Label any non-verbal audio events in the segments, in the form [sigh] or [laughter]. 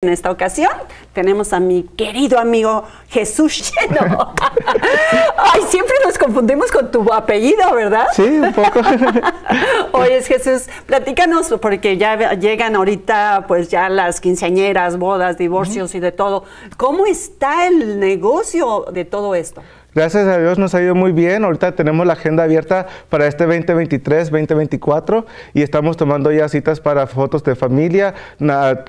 En esta ocasión tenemos a mi querido amigo Jesús Lleno. [laughs] Ay, siempre nos confundimos con tu apellido, ¿verdad? Sí, un poco. [laughs] Oye, Jesús, platícanos, porque ya llegan ahorita pues ya las quinceañeras, bodas, divorcios y de todo. ¿Cómo está el negocio de todo esto? Gracias a Dios nos ha ido muy bien. Ahorita tenemos la agenda abierta para este 2023, 2024 y estamos tomando ya citas para fotos de familia,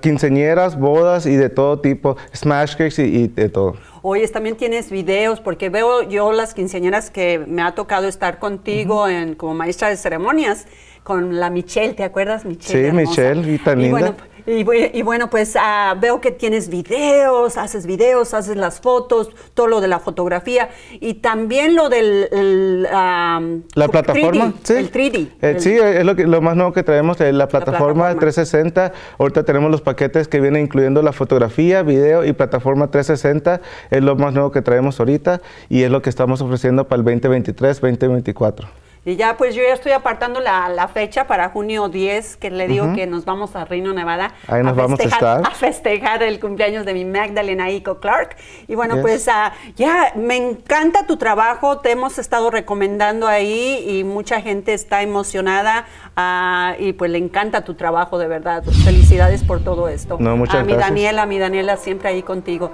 quinceñeras, bodas y de todo tipo, smash cakes y, de todo. Oye, también tienes videos, porque veo yo las quinceñeras que me ha tocado estar contigo en, como maestra de ceremonias con la Michelle, ¿te acuerdas, Michelle? Sí, Michelle, y tan linda. Y, bueno, pues ah, veo que tienes videos, haces videos, haces las fotos, todo lo de la fotografía y también lo del... Ah, la plataforma, sí. El 3 eh, sí, es lo, lo más nuevo que traemos, eh, la, plataforma la plataforma 360. Ahorita tenemos los paquetes que vienen incluyendo la fotografía, video y plataforma 360. Es lo más nuevo que traemos ahorita y es lo que estamos ofreciendo para el 2023, 2024. Y ya pues yo ya estoy apartando la, fecha para junio 10, que le digo que nos vamos a Reino Nevada. Ahí nos vamos a estar. A festejar el cumpleaños de mi Magdalena Ico Clark. Y bueno, pues ah, ya me encanta tu trabajo, te hemos estado recomendando ahí y mucha gente está emocionada ah, y pues le encanta tu trabajo de verdad. Felicidades por todo esto. No, a mi Daniela, mi Daniela siempre ahí contigo.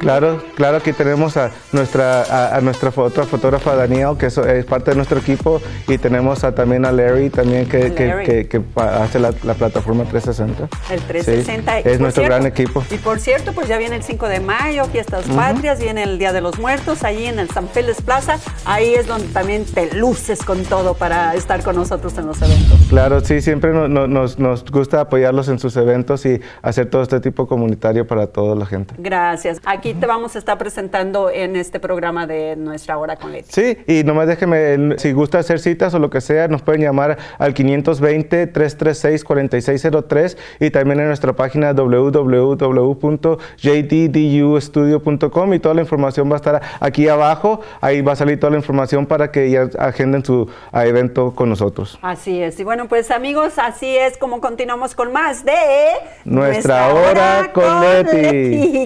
Claro, claro, aquí tenemos a nuestra, a, nuestra otra fotógrafa Daniel, que es, parte de nuestro equipo, y tenemos a, también a Larry, también que, hace la, plataforma 360. El 360. es nuestro gran equipo. Y por cierto, pues ya viene el 5 de mayo, Fiestas Patrias, viene el Día de los Muertos, ahí en el San Félix Plaza, ahí es donde también te luces con todo para estar con nosotros en los eventos. Claro, sí, siempre nos, nos gusta apoyarlos en sus eventos y hacer todo este tipo comunitario para toda la gente. Gracias aquí te vamos a estar presentando en este programa de Nuestra Hora con Leti. Sí, y nomás déjeme, si gusta hacer citas o lo que sea, nos pueden llamar al 520-336-4603 y también en nuestra página www.jddustudio.com y toda la información va a estar aquí abajo. Ahí va a salir toda la información para que ya agenden su evento con nosotros. Así es. Y bueno, pues amigos, así es como continuamos con más de Nuestra, Hora con, Leti.